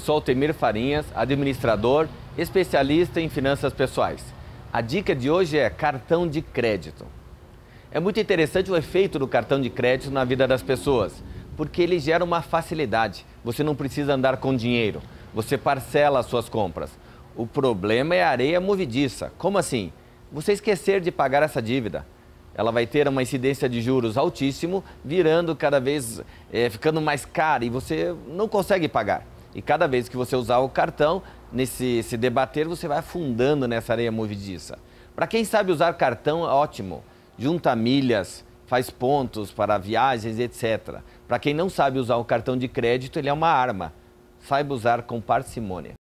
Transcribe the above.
sou Altemir Farinhas, administrador, especialista em finanças pessoais. A dica de hoje é cartão de crédito. É muito interessante o efeito do cartão de crédito na vida das pessoas, porque ele gera uma facilidade. Você não precisa andar com dinheiro, você parcela as suas compras. O problema é a areia movediça. Como assim? Você esquecer de pagar essa dívida. Ela vai ter uma incidência de juros altíssimo, virando cada vez, é, ficando mais cara e você não consegue pagar. E cada vez que você usar o cartão, nesse se debater, você vai afundando nessa areia movediça. Para quem sabe usar cartão, é ótimo. Junta milhas, faz pontos para viagens, etc. Para quem não sabe usar o cartão de crédito, ele é uma arma. Saiba usar com parcimônia.